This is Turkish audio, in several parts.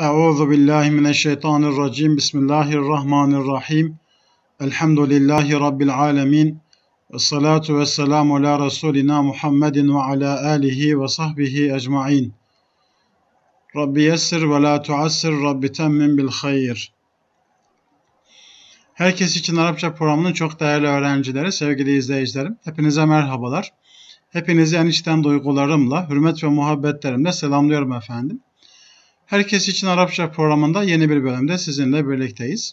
Euzu billahi mineşşeytanirracim. Bismillahirrahmanirrahim. Elhamdülillahi rabbil alamin. Ves salatu ves selamü ala Rasulina Muhammedin ve ala alihi ve sahbihi ecmaîn. Rabbi yessir ve la tuassir. Rabbi temmin bil hayır. Herkes için Arapça programının çok değerli öğrencileri, sevgili izleyicilerim, hepinize merhabalar. Hepinizi en içten duygularımla, hürmet ve muhabbetlerimle selamlıyorum efendim. Herkes için Arapça programında yeni bir bölümde sizinle birlikteyiz.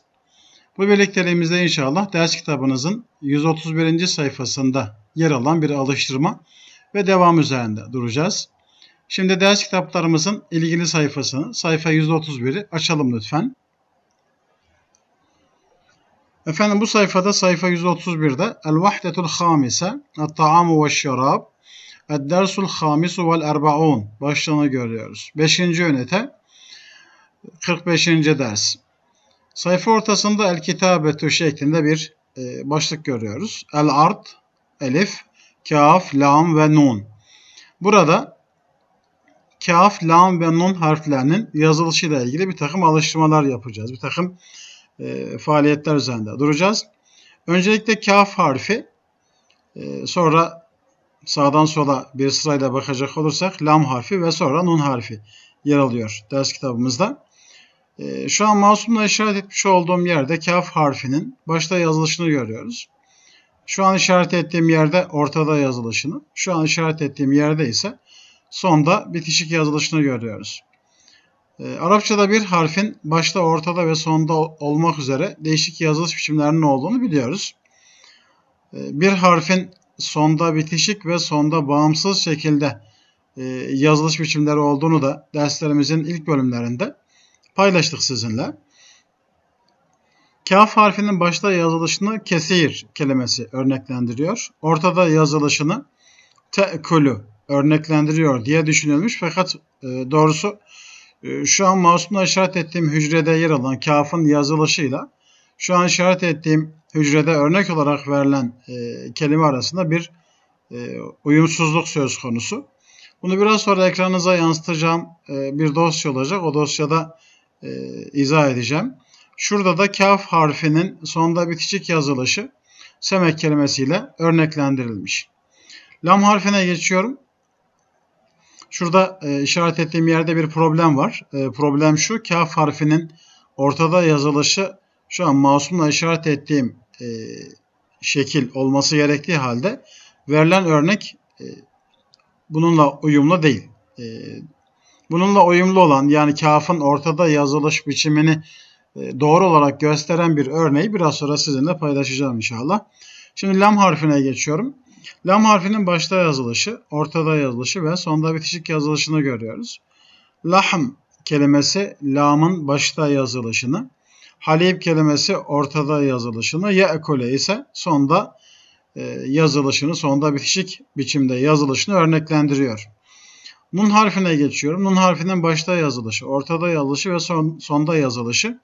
Bu birlikteliğimizde inşallah ders kitabınızın 131. sayfasında yer alan bir alıştırma ve devam üzerinde duracağız. Şimdi ders kitaplarımızın ilgili sayfasını, sayfa 131'i açalım lütfen. Efendim bu sayfada sayfa 131'de El Vahdetul Hamise, Et Taamu ve Şarab, Ed Dersul Hamisu vel Erbaun başlığını görüyoruz. Beşinci ünite 45. ders. Sayfa ortasında el kitabetü şeklinde bir e, başlık görüyoruz. El art, elif, kaf, lam ve nun. Burada kaf, lam ve nun harflerinin yazılışıyla ilgili bir takım alıştırmalar yapacağız. Bir takım e, faaliyetler üzerinde duracağız. Öncelikle kaf harfi, e, sonra sağdan sola bir sırayla bakacak olursak lam harfi ve sonra nun harfi yer alıyor ders kitabımızda. Ee, şu an masumla işaret etmiş olduğum yerde kaf harfinin başta yazılışını görüyoruz. Şu an işaret ettiğim yerde ortada yazılışını, şu an işaret ettiğim yerde ise sonda bitişik yazılışını görüyoruz. E, Arapçada bir harfin başta, ortada ve sonda olmak üzere değişik yazılış biçimlerinin olduğunu biliyoruz. E, bir harfin sonda bitişik ve sonda bağımsız şekilde e, yazılış biçimleri olduğunu da derslerimizin ilk bölümlerinde paylaştık sizinle. Kaf harfinin başta yazılışını kesir kelimesi örneklendiriyor. Ortada yazılışını tekülü örneklendiriyor diye düşünülmüş. Fakat e, doğrusu e, şu an mouse'umla işaret ettiğim hücrede yer alan kafın yazılışıyla şu an işaret ettiğim hücrede örnek olarak verilen e, kelime arasında bir uyumsuzluk söz konusu. Bunu biraz sonra ekranınıza yansıtacağım bir dosya olacak. O dosyada e, izah edeceğim. Şurada da kaf harfinin sonda bitişik yazılışı semek kelimesiyle örneklendirilmiş. Lam harfine geçiyorum. Şurada e, işaret ettiğim yerde bir problem var. E, problem şu, kaf harfinin ortada yazılışı şu an masumla işaret ettiğim e, şekil olması gerektiği halde verilen örnek e, bununla uyumlu değil. E, Bununla uyumlu olan yani kafın ortada yazılış biçimini e, doğru olarak gösteren bir örneği biraz sonra sizinle paylaşacağım inşallah. Şimdi lam harfine geçiyorum. Lam harfinin başta yazılışı, ortada yazılışı ve sonda bitişik yazılışını görüyoruz. Lahm kelimesi lamın başta yazılışını, halib kelimesi ortada yazılışını, ye'kule ise sonda e, yazılışını, sonda bitişik biçimde yazılışını örneklendiriyor. Nun harfine geçiyorum. Nun harfinin başta yazılışı, ortada yazılışı ve son, sonda yazılışı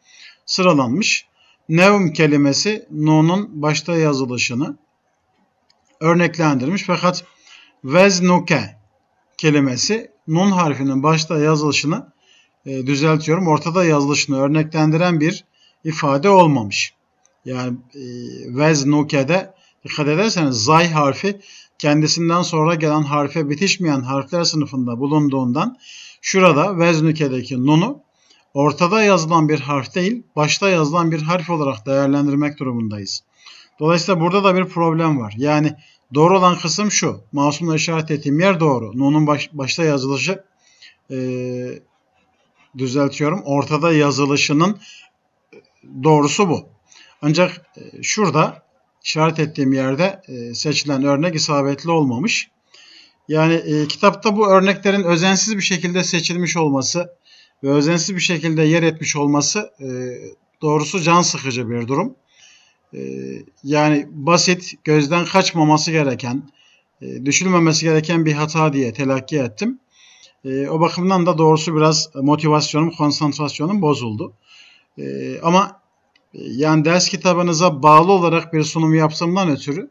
sıralanmış. Nevm kelimesi Nun'un başta yazılışını örneklendirmiş. Fakat veznuke kelimesi Nun harfinin başta yazılışını e, düzeltiyorum. Ortada yazılışını örneklendiren bir ifade olmamış. Yani e, veznuke'de dikkat ederseniz zay harfi kendisinden sonra gelen harfe bitişmeyen harfler sınıfında bulunduğundan şurada Veznüke'deki nunu ortada yazılan bir harf değil, başta yazılan bir harf olarak değerlendirmek durumundayız. Dolayısıyla burada da bir problem var. Yani doğru olan kısım şu. Masumla işaret ettiğim yer doğru. Nun'un baş, başta yazılışı e, düzeltiyorum. Ortada yazılışının doğrusu bu. Ancak e, şurada işaret ettiğim yerde e, seçilen örnek isabetli olmamış. Yani e, kitapta bu örneklerin özensiz bir şekilde seçilmiş olması ve özensiz bir şekilde yer etmiş olması e, doğrusu can sıkıcı bir durum. E, yani basit, gözden kaçmaması gereken, e, düşünülmemesi gereken bir hata diye telakki ettim. E, o bakımdan da doğrusu biraz motivasyonum, konsantrasyonum bozuldu. E, ama yani ders kitabınıza bağlı olarak bir sunum yapsamdan ötürü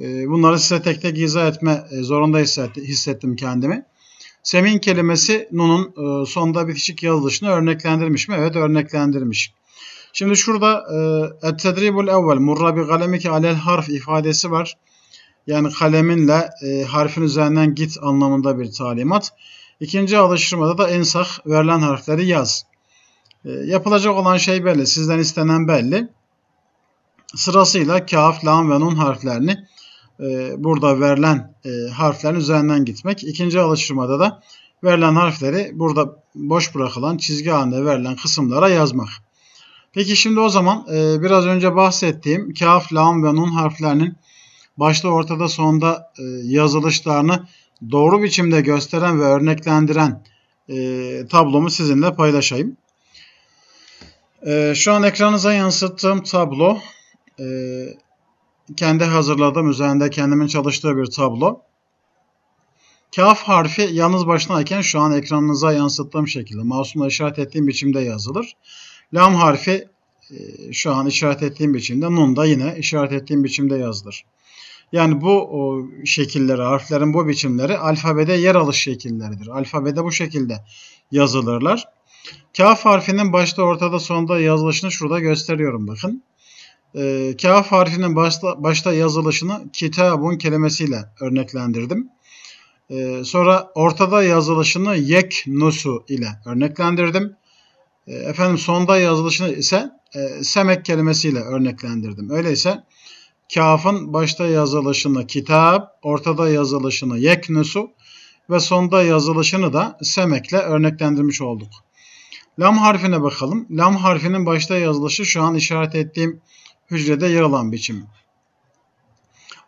e, bunları size tek tek izah etme e, zorunda hissettim kendimi. Semin kelimesi Nun'un e, sonda bitişik yazılışını örneklendirmiş mi? Evet örneklendirmiş. Şimdi şurada et-tedribul evvel murra bi kalemike alel harf ifadesi var. Yani kaleminle e, harfin üzerinden git anlamında bir talimat. İkinci alıştırmada da ensah verilen harfleri yaz. Ee, yapılacak olan şey belli. Sizden istenen belli. Sırasıyla kaf, lam ve nun harflerini e, burada verilen e, harflerin üzerinden gitmek. İkinci alıştırmada da verilen harfleri burada boş bırakılan çizgi halinde verilen kısımlara yazmak. Peki şimdi o zaman e, biraz önce bahsettiğim kaf, lam ve nun harflerinin başta ortada sonda e, yazılışlarını doğru biçimde gösteren ve örneklendiren e, tablomu sizinle paylaşayım. Ee, şu an ekranınıza yansıttığım tablo e, kendi hazırladığım üzerinde kendimin çalıştığı bir tablo. Kaf harfi yalnız başınayken şu an ekranınıza yansıttığım şekilde mouse'umla işaret ettiğim biçimde yazılır. Lam harfi e, şu an işaret ettiğim biçimde, nun da yine işaret ettiğim biçimde yazılır. Yani bu o, şekilleri, harflerin bu biçimleri alfabede yer alış şekilleridir. Alfabede bu şekilde yazılırlar. Kaf harfinin başta ortada sonda yazılışını şurada gösteriyorum bakın. Ee, kaf harfinin başta, başta yazılışını kitabun kelimesiyle örneklendirdim. Ee, sonra ortada yazılışını yek nusu ile örneklendirdim. Ee, efendim sonda yazılışını ise e, semek kelimesiyle örneklendirdim. Öyleyse kafın başta yazılışını kitap, ortada yazılışını yek nusu ve sonda yazılışını da semekle örneklendirmiş olduk. Lam harfine bakalım. Lam harfinin başta yazılışı şu an işaret ettiğim hücrede yer alan biçim.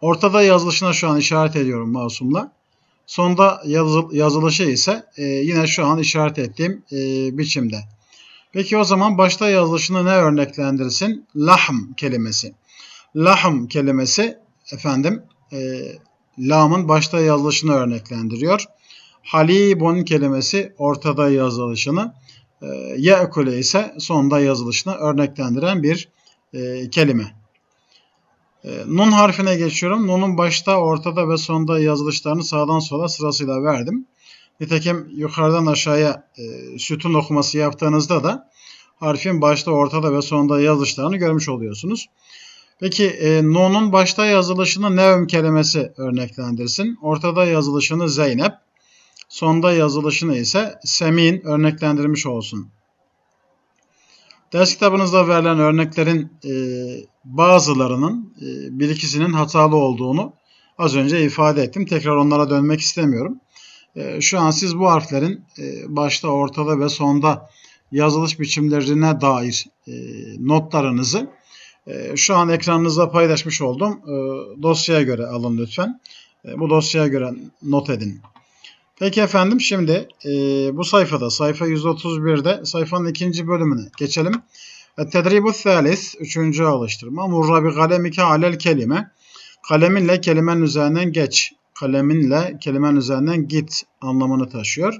Ortada yazılışına şu an işaret ediyorum masumla. Sonda yazılışı ise e, yine şu an işaret ettiğim e, biçimde. Peki o zaman başta yazılışını ne örneklendirsin? Lahm kelimesi. Lahm kelimesi efendim e, lamın başta yazılışını örneklendiriyor. Halibun kelimesi ortada yazılışını. Yeekule ise sonda yazılışını örneklendiren bir e, kelime. E, nun harfine geçiyorum. Nun'un başta, ortada ve sonda yazılışlarını sağdan sola sırasıyla verdim. Nitekim yukarıdan aşağıya e, sütun okuması yaptığınızda da harfin başta, ortada ve sonda yazılışlarını görmüş oluyorsunuz. Peki e, Nun'un başta yazılışını Nevm kelimesi örneklendirsin. Ortada yazılışını Zeynep, Sonda yazılışını ise semin örneklendirmiş olsun. Ders kitabınızda verilen örneklerin e, bazılarının e, bir ikisinin hatalı olduğunu az önce ifade ettim. Tekrar onlara dönmek istemiyorum. E, şu an siz bu harflerin e, başta, ortada ve sonda yazılış biçimlerine dair e, notlarınızı e, şu an ekranınızda paylaşmış olduğum e, dosyaya göre alın lütfen. E, bu dosyaya göre not edin. Peki efendim şimdi e, bu sayfada sayfa 131'de sayfanın ikinci bölümüne geçelim. Tedribu thalis, üçüncü alıştırma. Murra bi iki alel kelime. Kaleminle kelimenin üzerinden geç. Kaleminle kelimenin üzerinden git anlamını taşıyor.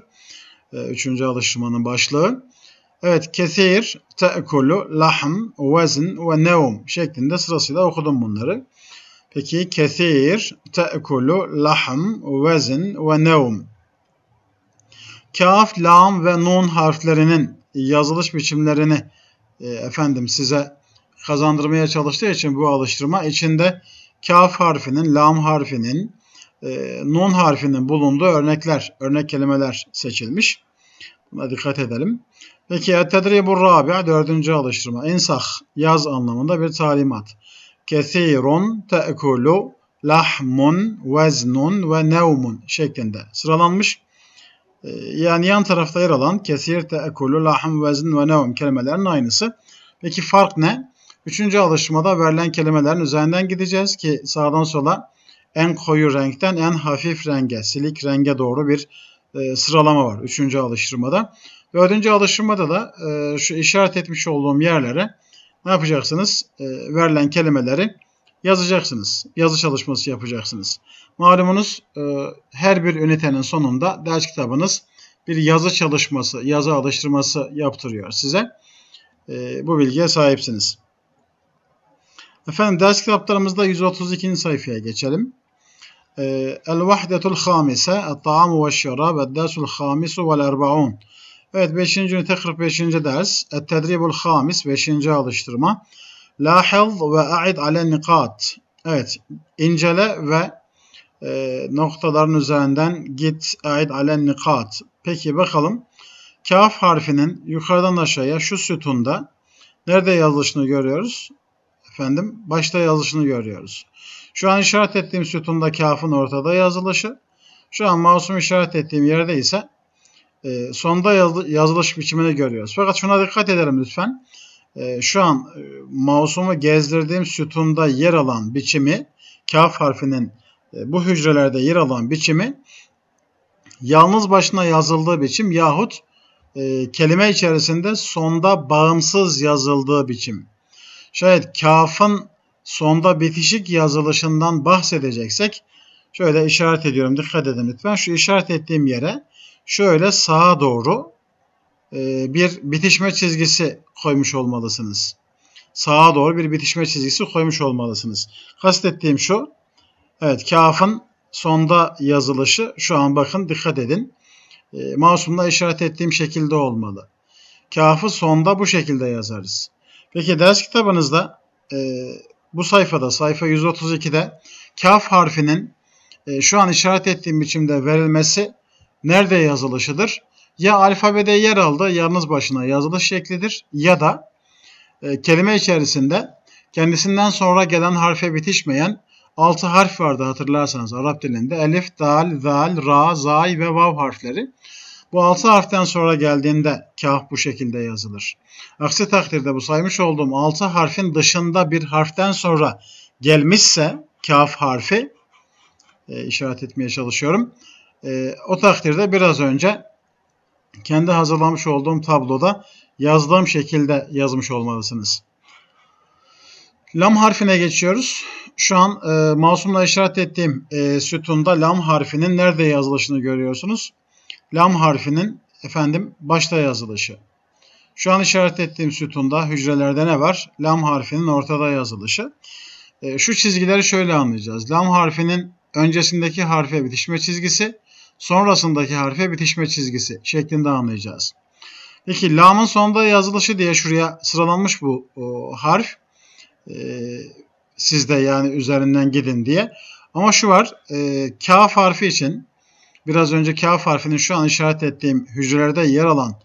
E, üçüncü alıştırmanın başlığı. Evet, kesir, te'kulu, lahm, vezn ve neum şeklinde sırasıyla okudum bunları. Peki kesir, te'kulu, lahm, vezn ve neum kaf, lam ve nun harflerinin yazılış biçimlerini e, efendim size kazandırmaya çalıştığı için bu alıştırma içinde kaf harfinin, lam harfinin, e, nun harfinin bulunduğu örnekler, örnek kelimeler seçilmiş. Buna dikkat edelim. Peki ettedribur rabi' dördüncü alıştırma. İnsah yaz anlamında bir talimat. Kesirun te'kulu lahmun veznun ve nevmun şeklinde sıralanmış. Ee, yani yan tarafta yer alan kesir teekulu lahım vezin ve nevm kelimelerin aynısı. Peki fark ne? Üçüncü alışmada verilen kelimelerin üzerinden gideceğiz ki sağdan sola en koyu renkten en hafif renge, silik renge doğru bir e, sıralama var üçüncü alıştırmada. Dördüncü alıştırmada da e, şu işaret etmiş olduğum yerlere ne yapacaksınız? E, verilen kelimeleri yazacaksınız. Yazı çalışması yapacaksınız. Malumunuz e, her bir ünitenin sonunda ders kitabınız bir yazı çalışması, yazı alıştırması yaptırıyor size. E, bu bilgiye sahipsiniz. Efendim ders kitaplarımızda 132. sayfaya geçelim. E, El-Vahdetul Hamise, El-Ta'amu ve Şerab, El-Dersul Hamisu vel Erbaun. Evet 5. ünite 45. ders. El-Tedribul Hamis, 5. alıştırma. Lahız ve a'id ale nikat. Evet, incele ve e, noktaların üzerinden git a'id ale nikat. Peki bakalım. Kaf harfinin yukarıdan aşağıya şu sütunda nerede yazılışını görüyoruz? Efendim, başta yazılışını görüyoruz. Şu an işaret ettiğim sütunda kafın ortada yazılışı. Şu an masum işaret ettiğim yerde ise e, sonda yazılış biçimini görüyoruz. Fakat şuna dikkat edelim lütfen. Ee, şu an e, mouse'umu gezdirdiğim sütunda yer alan biçimi kaf harfinin e, bu hücrelerde yer alan biçimi yalnız başına yazıldığı biçim yahut e, kelime içerisinde sonda bağımsız yazıldığı biçim. Şayet kafın sonda bitişik yazılışından bahsedeceksek şöyle işaret ediyorum dikkat edin lütfen. Şu işaret ettiğim yere şöyle sağa doğru e, bir bitişme çizgisi koymuş olmalısınız. Sağa doğru bir bitişme çizgisi koymuş olmalısınız. Kastettiğim şu. Evet kafın sonda yazılışı şu an bakın dikkat edin. E, Masumla işaret ettiğim şekilde olmalı. Kafı sonda bu şekilde yazarız. Peki ders kitabınızda e, bu sayfada sayfa 132'de kaf harfinin e, şu an işaret ettiğim biçimde verilmesi nerede yazılışıdır? ya alfabede yer aldı yalnız başına yazılış şeklidir ya da e, kelime içerisinde kendisinden sonra gelen harfe bitişmeyen 6 harf vardı hatırlarsanız Arap dilinde. Elif, dal, zal, ra, zay ve vav harfleri. Bu 6 harften sonra geldiğinde kaf bu şekilde yazılır. Aksi takdirde bu saymış olduğum 6 harfin dışında bir harften sonra gelmişse kaf harfi e, işaret etmeye çalışıyorum. E, o takdirde biraz önce kendi hazırlamış olduğum tabloda yazdığım şekilde yazmış olmalısınız. Lam harfine geçiyoruz. Şu an e, masumla işaret ettiğim e, sütunda lam harfinin nerede yazılışını görüyorsunuz. Lam harfinin efendim başta yazılışı. Şu an işaret ettiğim sütunda hücrelerde ne var? Lam harfinin ortada yazılışı. E, şu çizgileri şöyle anlayacağız. Lam harfinin öncesindeki harfe bitişme çizgisi, sonrasındaki harfe bitişme çizgisi şeklinde anlayacağız. Peki lamın sonunda yazılışı diye şuraya sıralanmış bu o, harf. E, sizde yani üzerinden gidin diye. Ama şu var. E, kaf harfi için biraz önce kaf harfinin şu an işaret ettiğim hücrelerde yer alan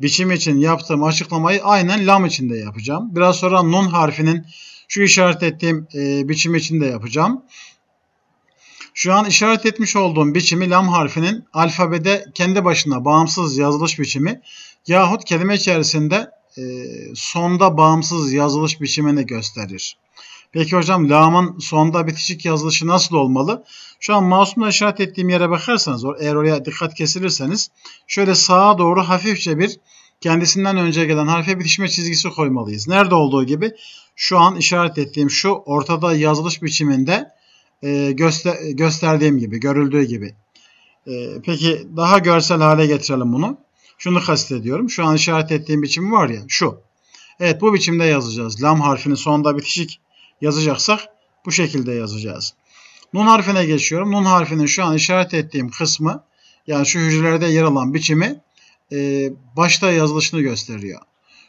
biçim için yaptığım açıklamayı aynen lam içinde yapacağım. Biraz sonra nun harfinin şu işaret ettiğim e, biçim içinde yapacağım. Şu an işaret etmiş olduğum biçimi lam harfinin alfabede kendi başına bağımsız yazılış biçimi yahut kelime içerisinde e, sonda bağımsız yazılış biçimini gösterir. Peki hocam lamın sonda bitişik yazılışı nasıl olmalı? Şu an mouse'umla işaret ettiğim yere bakarsanız eğer oraya dikkat kesilirseniz şöyle sağa doğru hafifçe bir kendisinden önce gelen harfe bitişme çizgisi koymalıyız. Nerede olduğu gibi şu an işaret ettiğim şu ortada yazılış biçiminde e, göster gösterdiğim gibi, görüldüğü gibi. E, peki daha görsel hale getirelim bunu. Şunu kastediyorum. Şu an işaret ettiğim biçim var ya şu. Evet bu biçimde yazacağız. Lam harfini sonda bitişik yazacaksak bu şekilde yazacağız. Nun harfine geçiyorum. Nun harfinin şu an işaret ettiğim kısmı yani şu hücrelerde yer alan biçimi e, başta yazılışını gösteriyor.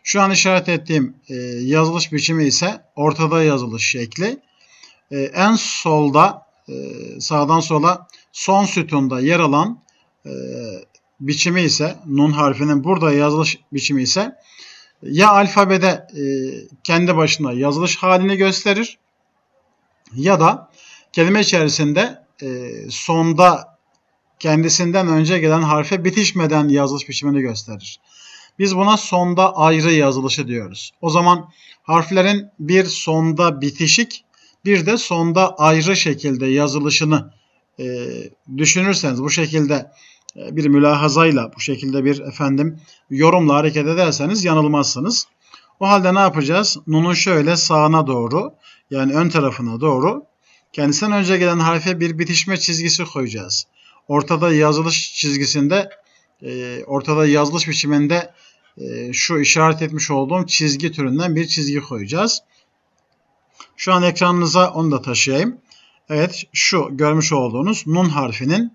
Şu an işaret ettiğim e, yazılış biçimi ise ortada yazılış şekli e, en solda e, sağdan sola son sütunda yer alan e, biçimi ise nun harfinin burada yazılış biçimi ise ya alfabede e, kendi başına yazılış halini gösterir ya da kelime içerisinde e, sonda kendisinden önce gelen harfe bitişmeden yazılış biçimini gösterir. Biz buna sonda ayrı yazılışı diyoruz. O zaman harflerin bir sonda bitişik bir de sonda ayrı şekilde yazılışını e, düşünürseniz bu şekilde e, bir mülahazayla bu şekilde bir efendim yorumla hareket ederseniz yanılmazsınız. O halde ne yapacağız? Nun'un şöyle sağına doğru yani ön tarafına doğru kendisinden önce gelen harfe bir bitişme çizgisi koyacağız. Ortada yazılış çizgisinde e, ortada yazılış biçiminde e, şu işaret etmiş olduğum çizgi türünden bir çizgi koyacağız. Şu an ekranınıza onu da taşıyayım. Evet şu görmüş olduğunuz nun harfinin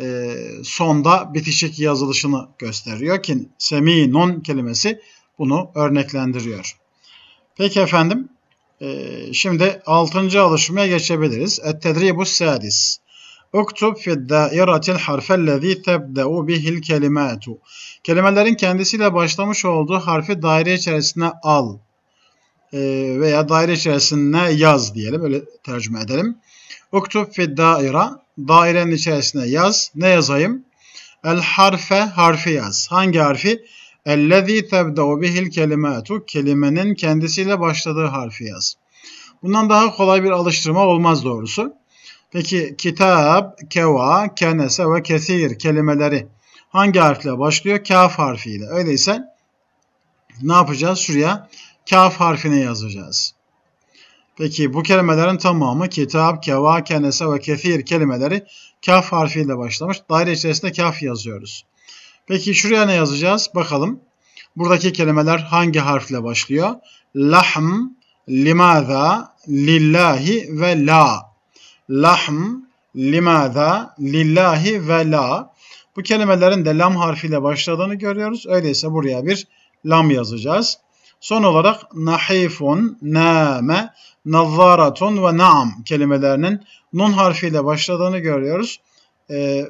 e, sonda bitişik yazılışını gösteriyor ki semi nun kelimesi bunu örneklendiriyor. Peki efendim e, şimdi 6. alışmaya geçebiliriz. Et-tedribu sadis. Uktub fi dairatil harfellezî tebde'u bihil kelimatu. Kelimelerin kendisiyle başlamış olduğu harfi daire içerisine al ee, veya daire içerisinde yaz diyelim. Öyle tercüme edelim. Uktub fi daire, Dairenin içerisine yaz. Ne yazayım? El harfe harfi yaz. Hangi harfi? Ellezî tebde'u bihil kelimatu. Kelimenin kendisiyle başladığı harfi yaz. Bundan daha kolay bir alıştırma olmaz doğrusu. Peki kitap, keva, kenese ve kesir kelimeleri hangi harfle başlıyor? Kaf harfiyle. Öyleyse ne yapacağız? Şuraya kaf harfini yazacağız. Peki bu kelimelerin tamamı kitap, keva, kenese ve kefir kelimeleri kaf harfiyle başlamış. Daire içerisinde kaf yazıyoruz. Peki şuraya ne yazacağız? Bakalım. Buradaki kelimeler hangi harfle başlıyor? Lahm, limaza, lillahi ve la. Lahm, limaza, lillahi ve la. Bu kelimelerin de lam harfiyle başladığını görüyoruz. Öyleyse buraya bir lam yazacağız. Son olarak nahifun, name, nazzaratun ve naam kelimelerinin nun harfiyle başladığını görüyoruz. Ee,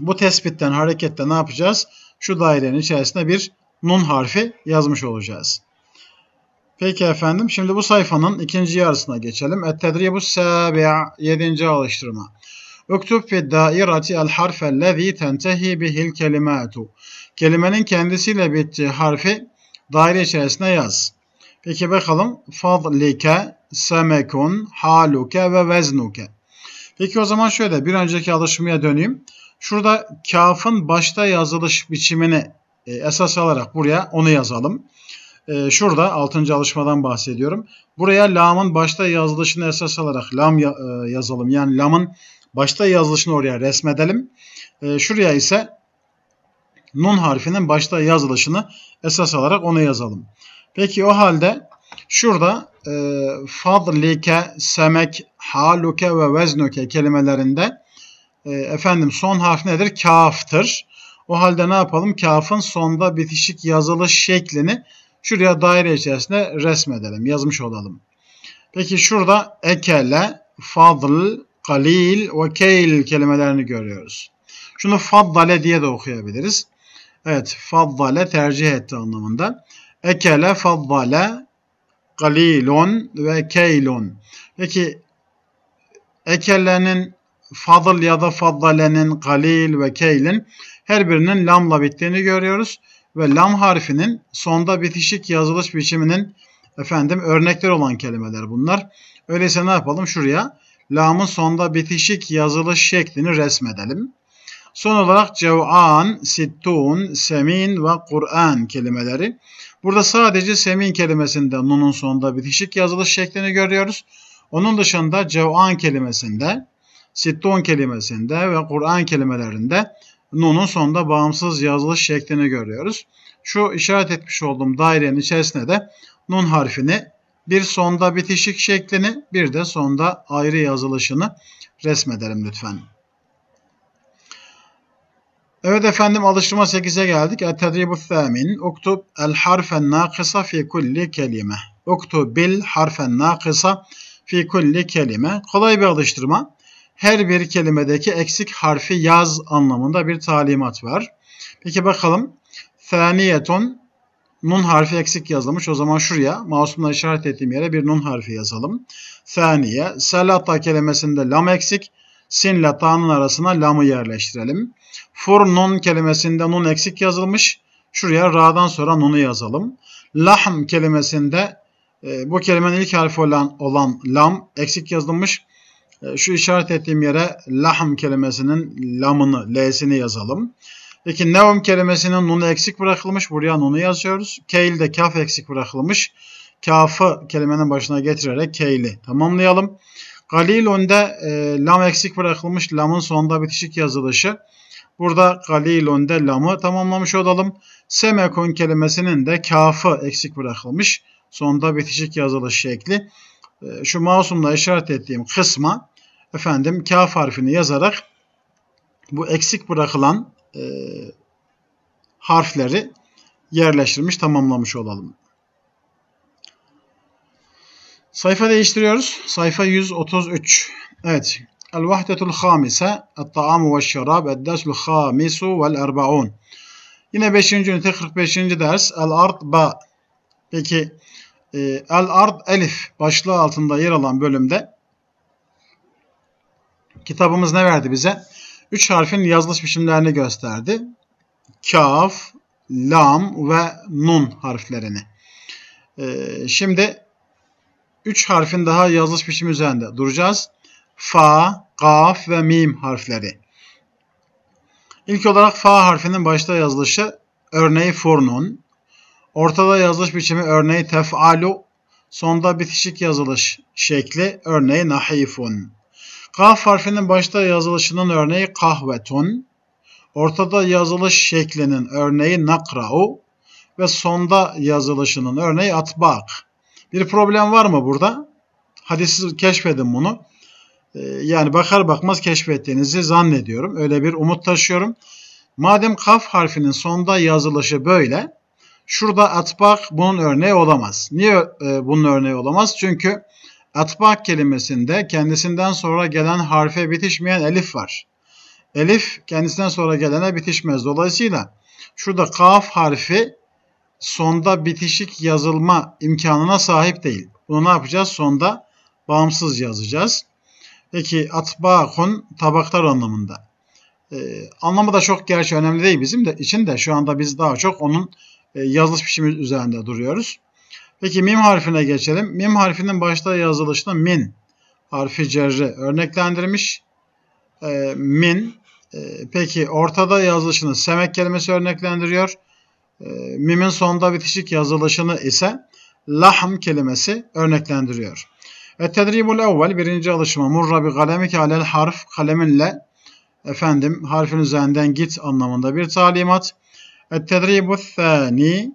bu tespitten hareketle ne yapacağız? Şu dairenin içerisinde bir nun harfi yazmış olacağız. Peki efendim şimdi bu sayfanın ikinci yarısına geçelim. Et-tedribu sabi'a yedinci alıştırma. Üktüb fi dairati el harfe lezî tentehi bihil kelimetu. Kelimenin kendisiyle bittiği harfi daire içerisine yaz. Peki bakalım. Fadlike, semekun, haluke ve veznuke. Peki o zaman şöyle bir önceki alışmaya döneyim. Şurada kafın başta yazılış biçimini e, esas alarak buraya onu yazalım. E, şurada 6. alışmadan bahsediyorum. Buraya lamın başta yazılışını esas alarak lam e, yazalım. Yani lamın başta yazılışını oraya resmedelim. Şuraya ise nun harfinin başta yazılışını esas alarak onu yazalım. Peki o halde şurada e, fadlike, semek, haluke ve veznuke kelimelerinde e, efendim son harf nedir? Kaftır. O halde ne yapalım? Kafın sonda bitişik yazılış şeklini şuraya daire içerisinde resmedelim, yazmış olalım. Peki şurada ekele, fadl, kalil ve keil kelimelerini görüyoruz. Şunu faddale diye de okuyabiliriz. Evet faddale tercih etti anlamında. Ekele faddale galilon ve keylon. Peki ekelenin fadıl ya da faddalenin galil ve keylin her birinin lamla bittiğini görüyoruz. Ve lam harfinin sonda bitişik yazılış biçiminin efendim örnekler olan kelimeler bunlar. Öyleyse ne yapalım? Şuraya lamın sonda bitişik yazılış şeklini resmedelim. Son olarak cev'an, sittun, semin ve Kur'an kelimeleri. Burada sadece semin kelimesinde nunun sonunda bitişik yazılış şeklini görüyoruz. Onun dışında cev'an kelimesinde, sittun kelimesinde ve Kur'an kelimelerinde nunun sonunda bağımsız yazılış şeklini görüyoruz. Şu işaret etmiş olduğum dairenin içerisine de nun harfini bir sonda bitişik şeklini bir de sonda ayrı yazılışını resmedelim lütfen. Evet efendim alıştırma 8'e geldik. El-tedribu thamin. Uktub el harfen nakısa fi kulli kelime. Uktub bil harfen nakısa fi kulli kelime. Kolay bir alıştırma. Her bir kelimedeki eksik harfi yaz anlamında bir talimat var. Peki bakalım. Thaniyeton nun harfi eksik yazılmış. O zaman şuraya mouse'umla işaret ettiğim yere bir nun harfi yazalım. Thaniye. Selata kelimesinde lam eksik. Sinle ta'nın arasına lamı yerleştirelim. For Furnun kelimesinde nun eksik yazılmış. Şuraya ra'dan sonra nunu yazalım. Lahm kelimesinde e, bu kelimenin ilk harfi olan, olan lam eksik yazılmış. E, şu işaret ettiğim yere lahm kelimesinin lamını, l'sini yazalım. Peki neum kelimesinin nunu eksik bırakılmış. Buraya nunu yazıyoruz. Keil de kaf eksik bırakılmış. Kafı kelimenin başına getirerek keili tamamlayalım. Galilun e, lam eksik bırakılmış. Lamın sonunda bitişik yazılışı. Burada galilon de tamamlamış olalım. Semekon kelimesinin de kafı eksik bırakılmış. Sonda bitişik yazılış şekli. Ee, şu masumla işaret ettiğim kısma efendim kaf harfini yazarak bu eksik bırakılan e, harfleri yerleştirmiş, tamamlamış olalım. Sayfa değiştiriyoruz. Sayfa 133. Evet. الوحدة الخامسة الطعام والشراب الدرس الخامس والأربعون Yine 5. ünite 45. ders El Ard Ba Peki El Ard Elif başlığı altında yer alan bölümde kitabımız ne verdi bize? 3 harfin yazılış biçimlerini gösterdi. Kaf, Lam ve Nun harflerini. E, şimdi 3 harfin daha yazılış biçimi üzerinde duracağız fa, gaf ve mim harfleri. İlk olarak fa harfinin başta yazılışı örneği furnun, ortada yazılış biçimi örneği tef'alu, sonda bitişik yazılış şekli örneği nahifun. Kaf harfinin başta yazılışının örneği kahvetun, ortada yazılış şeklinin örneği nakra'u ve sonda yazılışının örneği atbak. Bir problem var mı burada? Hadi siz keşfedin bunu. Ee, yani bakar bakmaz keşfettiğinizi zannediyorum. Öyle bir umut taşıyorum. Madem kaf harfinin sonda yazılışı böyle, şurada atbak bunun örneği olamaz. Niye e, bunun örneği olamaz? Çünkü atbak kelimesinde kendisinden sonra gelen harfe bitişmeyen elif var. Elif kendisinden sonra gelene bitişmez. Dolayısıyla şurada kaf harfi sonda bitişik yazılma imkanına sahip değil. Bunu ne yapacağız? Sonda bağımsız yazacağız. Peki atbakun tabaklar anlamında. Ee, anlamı da çok gerçi önemli değil bizim de için de şu anda biz daha çok onun e, yazılış biçimi üzerinde duruyoruz. Peki mim harfine geçelim. Mim harfinin başta yazılışını min harfi cerri örneklendirmiş. E, min e, peki ortada yazılışını semek kelimesi örneklendiriyor. E, mimin sonda bitişik yazılışını ise lahm kelimesi örneklendiriyor. Tedribul evvel birinci alışma. Murra bi kalemike alel harf kaleminle efendim harfin üzerinden git anlamında bir talimat. Tedribu thani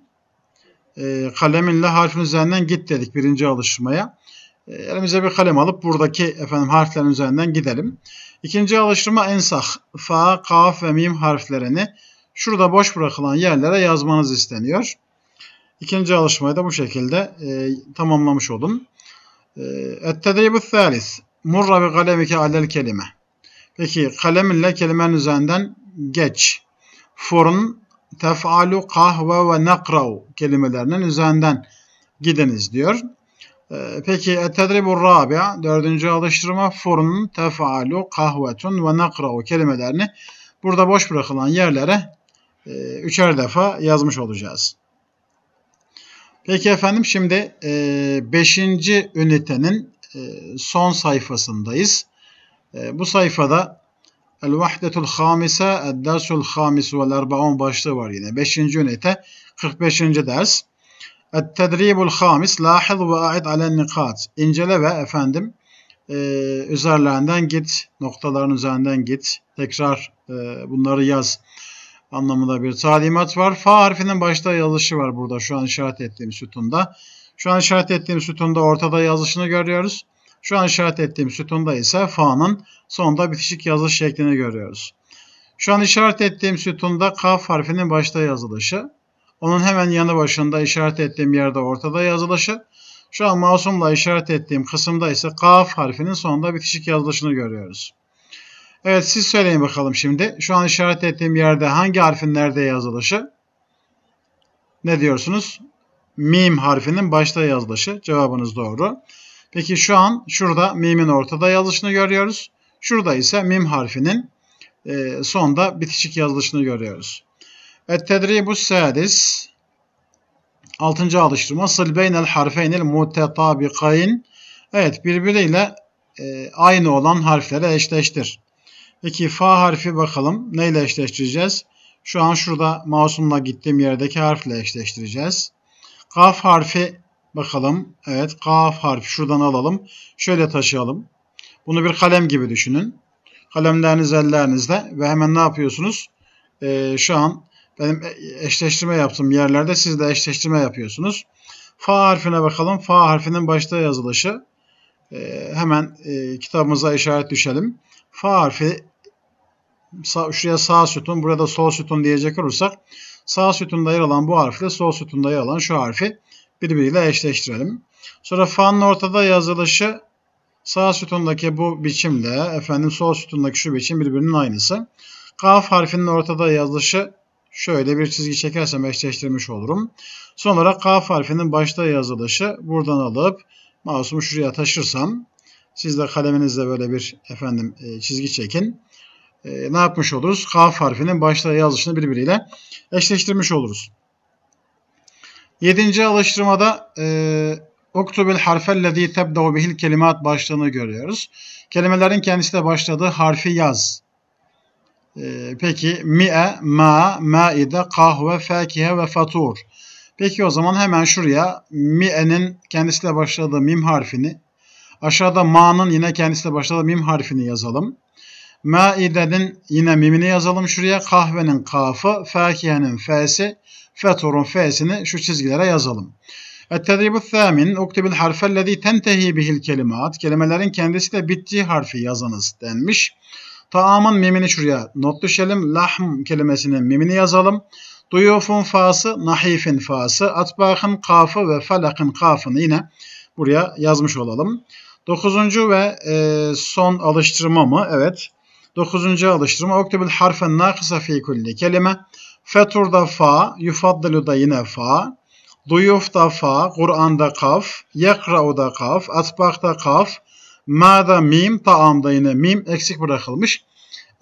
e, kaleminle harfin üzerinden git dedik birinci alışmaya. E, elimize bir kalem alıp buradaki efendim harflerin üzerinden gidelim. İkinci alıştırma ensah. Fa, kaf ve mim harflerini şurada boş bırakılan yerlere yazmanız isteniyor. İkinci alışmayı da bu şekilde e, tamamlamış olun. Ee, ettedribü thalis. Murra bi kalemike alel kelime. Peki kaleminle kelimenin üzerinden geç. Furun, tef'alu, kahve ve nekrav kelimelerinin üzerinden gidiniz diyor. Ee, peki ettedribü rabia. Dördüncü alıştırma. Furun, tef'alu, kahvetun ve nekrav kelimelerini burada boş bırakılan yerlere e, üçer defa yazmış olacağız. Peki efendim şimdi 5. E, ünitenin e, son sayfasındayız. E, bu sayfada El-Vahdetul Hamise, El-Dersul Hamis ve Erbaun başlığı var yine. 5. ünite, 45. ders. El-Tedribul Hamis, Lahid ve A'id Alen Nikat. İncele ve efendim e, üzerlerinden git, noktaların üzerinden git. Tekrar e, bunları yaz anlamında bir talimat var. Fa harfinin başta yazışı var burada şu an işaret ettiğim sütunda. Şu an işaret ettiğim sütunda ortada yazışını görüyoruz. Şu an işaret ettiğim sütunda ise fa'nın sonunda bitişik yazış şeklini görüyoruz. Şu an işaret ettiğim sütunda kaf harfinin başta yazılışı. Onun hemen yanı başında işaret ettiğim yerde ortada yazılışı. Şu an masumla işaret ettiğim kısımda ise kaf harfinin sonunda bitişik yazılışını görüyoruz. Evet siz söyleyin bakalım şimdi. Şu an işaret ettiğim yerde hangi harfin nerede yazılışı? Ne diyorsunuz? Mim harfinin başta yazılışı. Cevabınız doğru. Peki şu an şurada mimin ortada yazılışını görüyoruz. Şurada ise mim harfinin e, sonda bitişik yazılışını görüyoruz. Et tedribus sadis. Altıncı alıştırma. Sılbeynel harfeynil mutetabikayn. Evet birbiriyle e, aynı olan harflere eşleştir. Peki fa harfi bakalım neyle eşleştireceğiz? Şu an şurada masumla gittiğim yerdeki harfle eşleştireceğiz. Kaf harfi bakalım. Evet kaf harfi şuradan alalım. Şöyle taşıyalım. Bunu bir kalem gibi düşünün. Kalemleriniz ellerinizde ve hemen ne yapıyorsunuz? Ee, şu an benim eşleştirme yaptığım yerlerde siz de eşleştirme yapıyorsunuz. Fa harfine bakalım. Fa harfinin başta yazılışı. Ee, hemen e, kitabımıza işaret düşelim. Fa harfi sağ, şuraya sağ sütun, burada sol sütun diyecek olursak sağ sütunda yer alan bu harfle sol sütunda yer alan şu harfi birbiriyle eşleştirelim. Sonra fanın ortada yazılışı sağ sütundaki bu biçimle efendim sol sütundaki şu biçim birbirinin aynısı. Kaf harfinin ortada yazılışı şöyle bir çizgi çekersem eşleştirmiş olurum. Sonra kaf harfinin başta yazılışı buradan alıp mouse'umu şuraya taşırsam siz de kaleminizle böyle bir efendim e, çizgi çekin e, ne yapmış oluruz? Kaf harfinin başta yazışını birbiriyle eşleştirmiş oluruz. Yedinci alıştırmada e, Uktubel harfellezî tebdeu bihil kelimat başlığını görüyoruz. Kelimelerin kendisi başladığı harfi yaz. E, peki mi'e, ma, maide, kahve, fakihe ve fatur. Peki o zaman hemen şuraya mi'enin kendisiyle başladığı mim harfini, aşağıda ma'nın yine kendisiyle başladığı mim harfini yazalım. Maidenin yine mimini yazalım şuraya. Kahvenin kafı, fakihenin fesi feturun fesini şu çizgilere yazalım. Ettedribu thamin uktibil harfellezî tentehi bihil kelimat. Kelimelerin kendisi de bittiği harfi yazınız denmiş. Taamın mimini şuraya not düşelim. Lahm kelimesinin mimini yazalım. Duyufun fası, nahifin fası, atbakın kafı ve falakın kafını yine buraya yazmış olalım. Dokuzuncu ve e, son alıştırma mı? Evet. Dokuzuncu alıştırma. Oktebül harfen nakısa fi kulli kelime. Fetur'da fa, yufaddilu'da yine fa. Duyuf'da fa, Kur'an'da kaf, yekra'u'da kaf, atbak'ta kaf, ma'da mim, ta'amda yine mim eksik bırakılmış.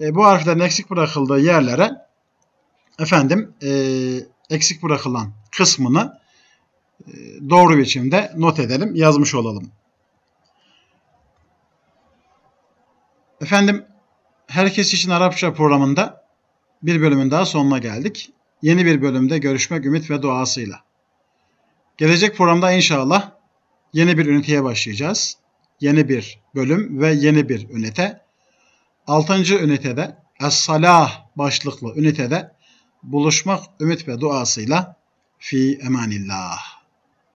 E, bu harflerin eksik bırakıldığı yerlere efendim e, eksik bırakılan kısmını e, doğru biçimde not edelim, yazmış olalım. Efendim Herkes için Arapça programında bir bölümün daha sonuna geldik. Yeni bir bölümde görüşmek ümit ve duasıyla. Gelecek programda inşallah yeni bir üniteye başlayacağız. Yeni bir bölüm ve yeni bir ünite. 6. ünitede Es-Salah başlıklı ünitede buluşmak ümit ve duasıyla fi emanillah.